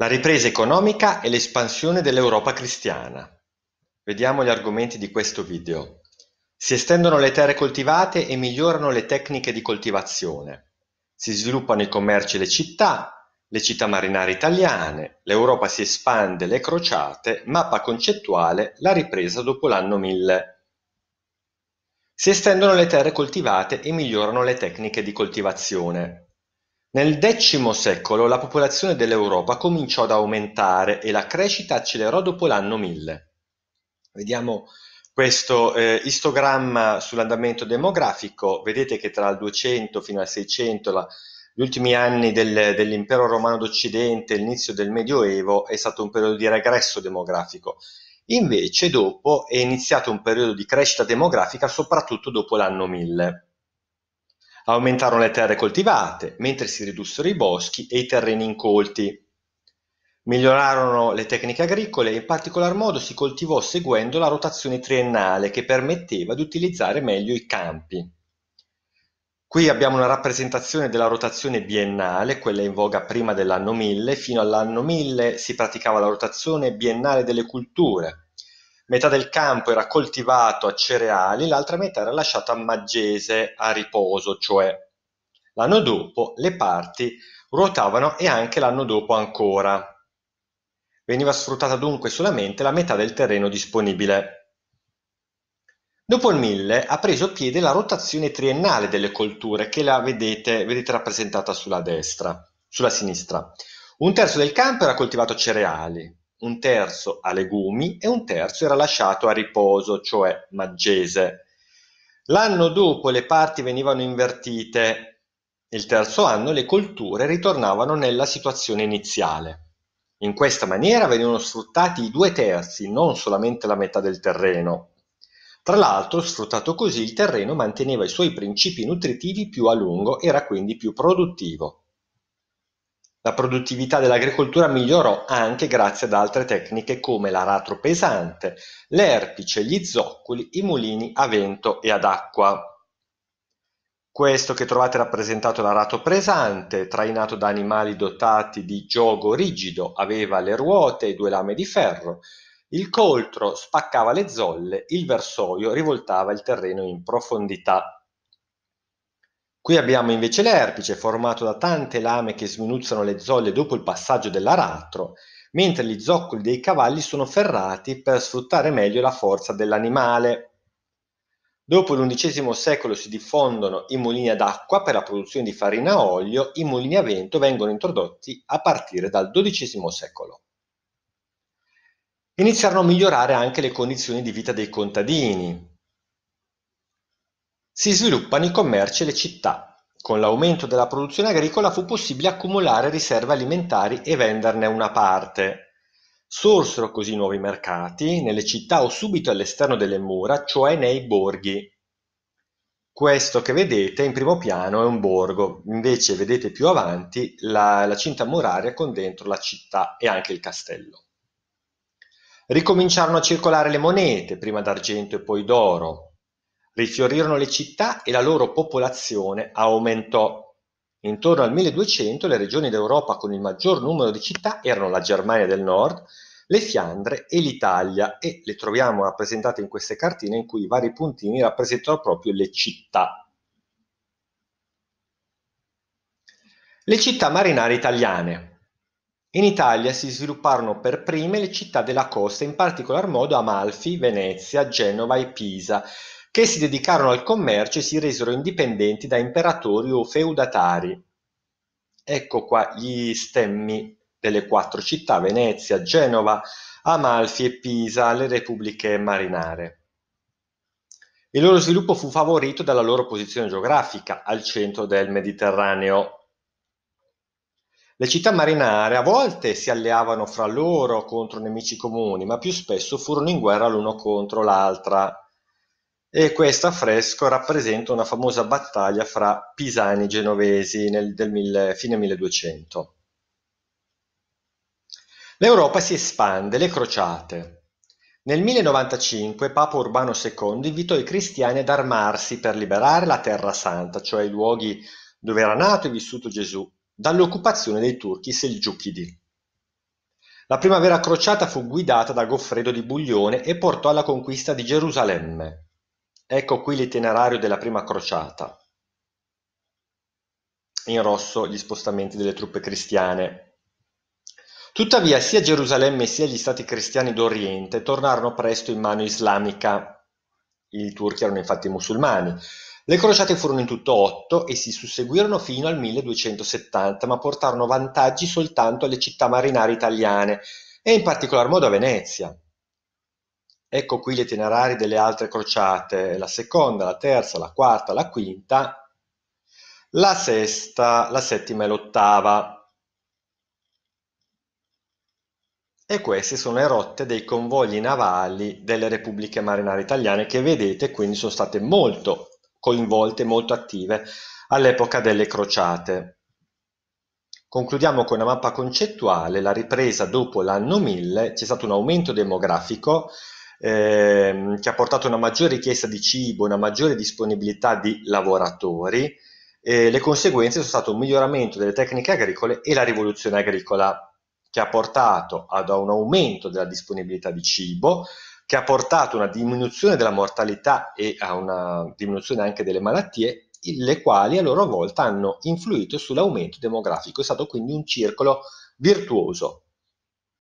La ripresa economica e l'espansione dell'Europa cristiana. Vediamo gli argomenti di questo video. Si estendono le terre coltivate e migliorano le tecniche di coltivazione. Si sviluppano i commerci e le città, le città marinare italiane, l'Europa si espande, le crociate, mappa concettuale, la ripresa dopo l'anno 1000. Si estendono le terre coltivate e migliorano le tecniche di coltivazione. Nel X secolo la popolazione dell'Europa cominciò ad aumentare e la crescita accelerò dopo l'anno 1000. Vediamo questo eh, istogramma sull'andamento demografico, vedete che tra il 200 fino al 600 la, gli ultimi anni del, dell'impero romano d'Occidente, l'inizio del Medioevo, è stato un periodo di regresso demografico. Invece dopo è iniziato un periodo di crescita demografica soprattutto dopo l'anno 1000. Aumentarono le terre coltivate, mentre si ridussero i boschi e i terreni incolti. Migliorarono le tecniche agricole e in particolar modo si coltivò seguendo la rotazione triennale che permetteva di utilizzare meglio i campi. Qui abbiamo una rappresentazione della rotazione biennale, quella in voga prima dell'anno 1000. Fino all'anno 1000 si praticava la rotazione biennale delle culture, metà del campo era coltivato a cereali, l'altra metà era lasciata a maggese a riposo, cioè l'anno dopo le parti ruotavano e anche l'anno dopo ancora. Veniva sfruttata dunque solamente la metà del terreno disponibile. Dopo il 1000 ha preso piede la rotazione triennale delle colture che la vedete, vedete rappresentata sulla destra, sulla sinistra. Un terzo del campo era coltivato cereali, un terzo a legumi e un terzo era lasciato a riposo, cioè maggese. L'anno dopo le parti venivano invertite, il terzo anno le colture ritornavano nella situazione iniziale. In questa maniera venivano sfruttati i due terzi, non solamente la metà del terreno. Tra l'altro, sfruttato così, il terreno manteneva i suoi principi nutritivi più a lungo, era quindi più produttivo. La produttività dell'agricoltura migliorò anche grazie ad altre tecniche come l'aratro pesante, l'erpice, gli zoccoli, i mulini a vento e ad acqua. Questo che trovate rappresentato l'aratro pesante, trainato da animali dotati di giogo rigido, aveva le ruote e due lame di ferro. Il coltro spaccava le zolle, il versoio rivoltava il terreno in profondità. Qui abbiamo invece l'erpice formato da tante lame che sminuzzano le zolle dopo il passaggio dell'aratro, mentre gli zoccoli dei cavalli sono ferrati per sfruttare meglio la forza dell'animale. Dopo l'undicesimo secolo si diffondono i mulini ad acqua per la produzione di farina a olio, i mulini a vento vengono introdotti a partire dal XII secolo. Iniziarono a migliorare anche le condizioni di vita dei contadini, si sviluppano i commerci e le città; con l'aumento della produzione agricola fu possibile accumulare riserve alimentari e venderne una parte. Sorsero così nuovi mercati, nelle città o subito all'esterno delle mura, cioè nei borghi. Questo che vedete in primo piano è un borgo, invece vedete più avanti la, la cinta muraria con dentro la città e anche il castello. Ricominciarono a circolare le monete, prima d'argento e poi d'oro, Rifiorirono le città e la loro popolazione aumentò. Intorno al 1200 le regioni d'Europa con il maggior numero di città erano la Germania del Nord, le Fiandre e l'Italia e le troviamo rappresentate in queste cartine in cui i vari puntini rappresentano proprio le città. Le città marinare italiane. In Italia si svilupparono per prime le città della costa, in particolar modo Amalfi, Venezia, Genova e Pisa, che si dedicarono al commercio e si resero indipendenti da imperatori o feudatari. Ecco qua gli stemmi delle quattro città, Venezia, Genova, Amalfi e Pisa, le repubbliche marinare. Il loro sviluppo fu favorito dalla loro posizione geografica al centro del Mediterraneo. Le città marinare a volte si alleavano fra loro contro nemici comuni, ma più spesso furono in guerra l'uno contro l'altra e questo affresco rappresenta una famosa battaglia fra pisani e genovesi nel, del mille, fine 1200. L'Europa si espande, le crociate. Nel 1095 Papa Urbano II invitò i cristiani ad armarsi per liberare la Terra Santa, cioè i luoghi dove era nato e vissuto Gesù, dall'occupazione dei turchi selgiuchidi. La prima vera crociata fu guidata da Goffredo di Buglione e portò alla conquista di Gerusalemme. Ecco qui l'itinerario della prima crociata, in rosso gli spostamenti delle truppe cristiane. Tuttavia sia Gerusalemme sia gli stati cristiani d'Oriente tornarono presto in mano islamica. I turchi erano infatti musulmani. Le crociate furono in tutto otto e si susseguirono fino al 1270, ma portarono vantaggi soltanto alle città marinare italiane e in particolar modo a Venezia. Ecco qui gli itinerari delle altre crociate, la seconda, la terza, la quarta, la quinta, la sesta, la settima e l'ottava. E queste sono le rotte dei convogli navali delle repubbliche marinare italiane che vedete quindi sono state molto coinvolte, molto attive all'epoca delle crociate. Concludiamo con una mappa concettuale, la ripresa dopo l'anno 1000, c'è stato un aumento demografico, ehm, che ha portato a una maggiore richiesta di cibo, una maggiore disponibilità di lavoratori, E le conseguenze sono state un miglioramento delle tecniche agricole e la rivoluzione agricola che ha portato ad un aumento della disponibilità di cibo, che ha portato a una diminuzione della mortalità e a una diminuzione anche delle malattie, le quali a loro volta hanno influito sull'aumento demografico. È stato quindi un circolo virtuoso.